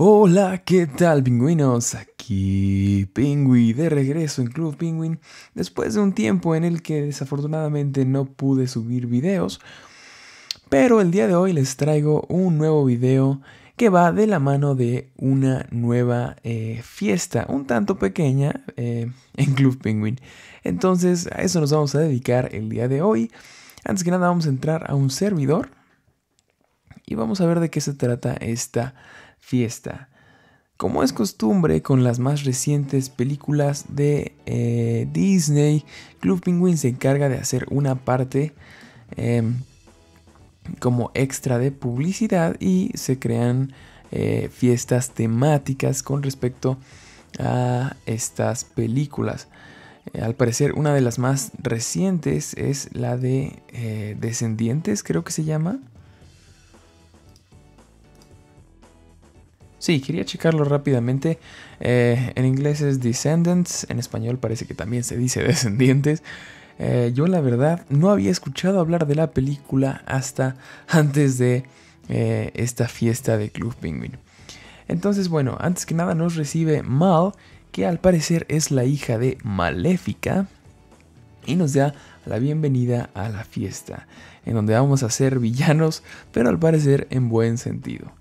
Hola, ¿qué tal pingüinos? Aquí Pingüi de regreso en Club Penguin después de un tiempo en el que desafortunadamente no pude subir videos, pero el día de hoy les traigo un nuevo video que va de la mano de una nueva eh, fiesta, un tanto pequeña, eh, en Club Penguin. Entonces a eso nos vamos a dedicar el día de hoy. Antes que nada vamos a entrar a un servidor y vamos a ver de qué se trata esta fiesta. Como es costumbre con las más recientes películas de eh, Disney, Club Penguin se encarga de hacer una parte em, como extra de publicidad y se crean eh, fiestas temáticas con respecto a estas películas. Eh, al parecer una de las más recientes es la de Descendientes, creo que se llama. Sí, quería checarlo rápidamente. Eh, en inglés es Descendants, en español parece que también se dice Descendientes. Eh, yo la verdad no había escuchado hablar de la película hasta antes de eh, esta fiesta de Club Penguin. Entonces bueno, antes que nada nos recibe Mal, que al parecer es la hija de Maléfica, y nos da la bienvenida a la fiesta, en donde vamos a ser villanos, pero al parecer en buen sentido.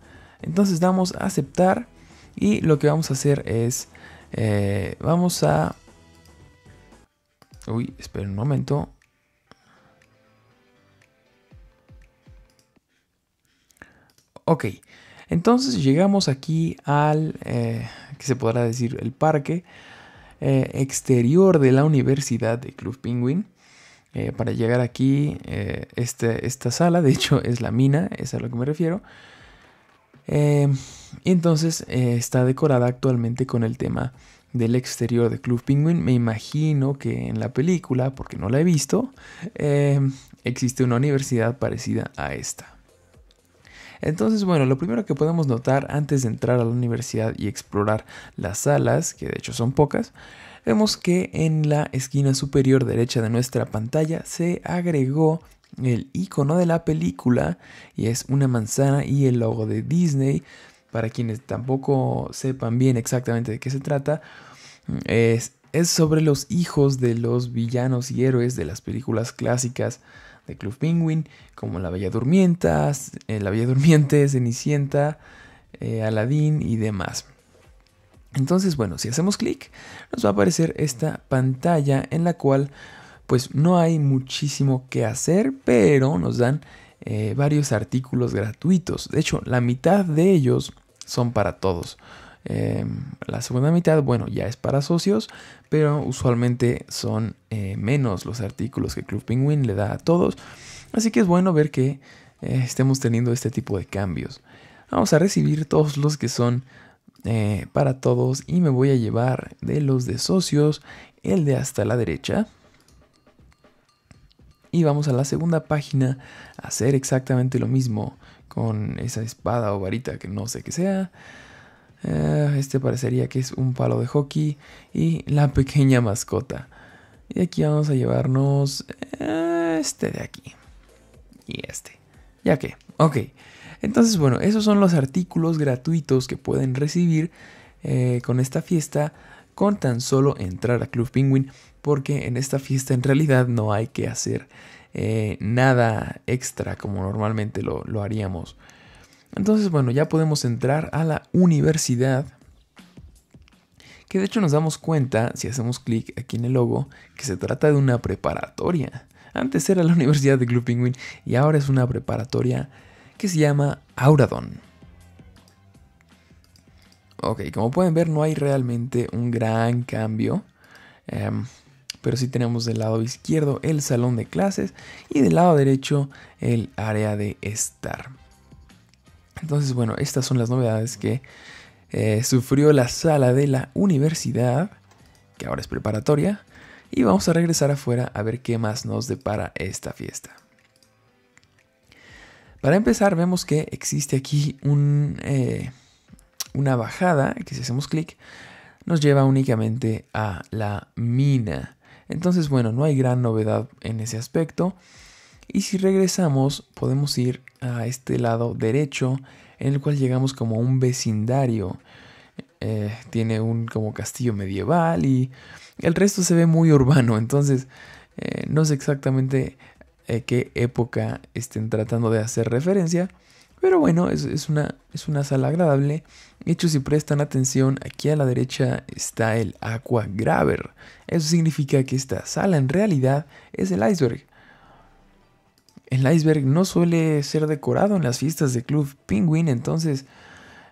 Entonces damos a aceptar y lo que vamos a hacer es, eh, vamos a... Uy, esperen un momento. Ok, entonces llegamos aquí al, eh, que se podrá decir, el parque eh, exterior de la Universidad de Club Penguin. para llegar aquí, este, esta sala, de hecho es la mina, es a lo que me refiero. Em, y entonces eh, está decorada actualmente con el tema del exterior de Club Penguin. Me imagino que en la película, porque no la he visto, em, existe una universidad parecida a esta. Entonces, bueno, lo primero que podemos notar antes de entrar a la universidad y explorar las salas, que de hecho son pocas, vemos que en la esquina superior derecha de nuestra pantalla se agregó el icono de la película y es una manzana y el logo de Disney. Para quienes tampoco sepan bien exactamente de qué se trata, es, es sobre los hijos de los villanos y héroes de las películas clásicas de Club Penguin, como La Bella Durmienta, eh, La Bella Durmiente, Cenicienta, eh, Aladdin y demás. Entonces, bueno, si hacemos clic, nos va a aparecer esta pantalla en la cual pues no hay muchísimo que hacer, pero nos dan eh, varios artículos gratuitos. De hecho, la mitad de ellos son para todos. Eh, la segunda mitad, bueno, ya es para socios, pero usualmente son eh, menos los artículos que Club Penguin le da a todos. Así que es bueno ver que estemos teniendo este tipo de cambios. Vamos a recibir todos los que son para todos y me voy a llevar de los de socios el de hasta la derecha, y vamos a la segunda página a hacer exactamente lo mismo con esa espada o varita que no sé qué sea. Eh, este parecería que es un palo de hockey y la pequeña mascota. Y aquí vamos a llevarnos eh, este de aquí. Y este. ¿Ya que, Ok. Entonces, bueno, esos son los artículos gratuitos que pueden recibir eh, con esta fiesta con tan solo entrar a Club Penguin, porque en esta fiesta en realidad no hay que hacer eh, nada extra como normalmente lo, lo haríamos. Entonces, bueno, ya podemos entrar a la universidad. Que de hecho nos damos cuenta, si hacemos clic aquí en el logo, que se trata de una preparatoria. Antes era la Universidad de Club Penguin y ahora es una preparatoria que se llama Auradon. Ok, como pueden ver no hay realmente un gran cambio. Em, pero sí tenemos del lado izquierdo el salón de clases y del lado derecho el área de estar. Entonces, bueno, estas son las novedades que eh, sufrió la sala de la universidad, que ahora es preparatoria, y vamos a regresar afuera a ver qué más nos depara esta fiesta. Para empezar, vemos que existe aquí un... Eh, una bajada, que si hacemos clic, nos lleva únicamente a la mina. Entonces, bueno, no hay gran novedad en ese aspecto. Y si regresamos, podemos ir a este lado derecho, en el cual llegamos como a un vecindario. Eh, tiene un como castillo medieval y el resto se ve muy urbano. Entonces, eh, no sé exactamente eh, qué época estén tratando de hacer referencia. Pero bueno, es, una, es una sala agradable. De hecho, si prestan atención, aquí a la derecha está el Aqua Graver. Eso significa que esta sala en realidad es el iceberg. El iceberg no suele ser decorado en las fiestas de Club Penguin, entonces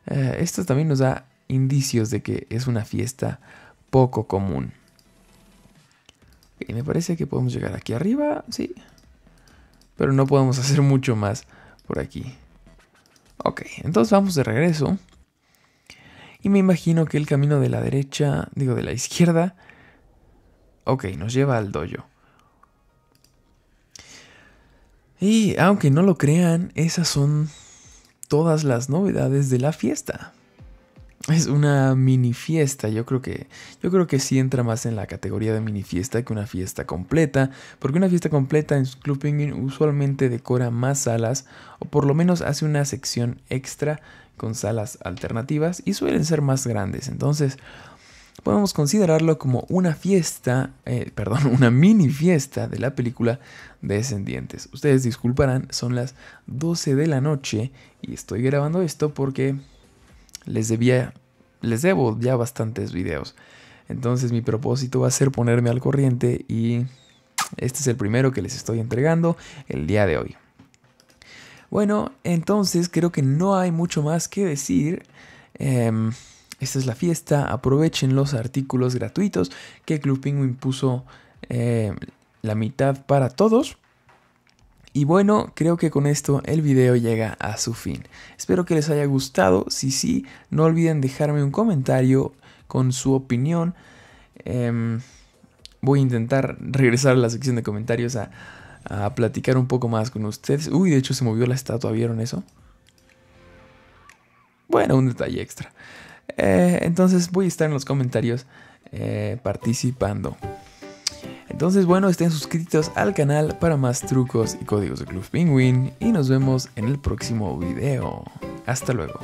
eh, esto también nos da indicios de que es una fiesta poco común. Y me parece que podemos llegar aquí arriba, sí. Pero no podemos hacer mucho más por aquí. Ok, entonces vamos de regreso. Y me imagino que el camino de la derecha, digo de la izquierda, ok, nos lleva al dojo. Y aunque no lo crean, esas son todas las novedades de la fiesta es una mini fiesta. Yo creo que yo creo que sí entra más en la categoría de mini fiesta que una fiesta completa, porque una fiesta completa en Club Penguin usualmente decora más salas o por lo menos hace una sección extra con salas alternativas y suelen ser más grandes. Entonces, podemos considerarlo como una fiesta, eh, perdón, una mini fiesta de la película Descendientes. Ustedes disculparán, son las 12 de la noche y estoy grabando esto porque les debía, les debo ya bastantes videos. Entonces mi propósito va a ser ponerme al corriente y este es el primero que les estoy entregando el día de hoy. Bueno, entonces creo que no hay mucho más que decir. Em, esta es la fiesta, aprovechen los artículos gratuitos que Club impuso puso eh, la mitad para todos. Y bueno, creo que con esto el video llega a su fin. Espero que les haya gustado. Si sí, no olviden dejarme un comentario con su opinión. Em, voy a intentar regresar a la sección de comentarios a, platicar un poco más con ustedes. Uy, de hecho se movió la estatua, ¿vieron eso? Bueno, un detalle extra. Eh, entonces voy a estar en los comentarios eh, participando. Entonces bueno, estén suscritos al canal para más trucos y códigos de Club Penguin y nos vemos en el próximo video. Hasta luego.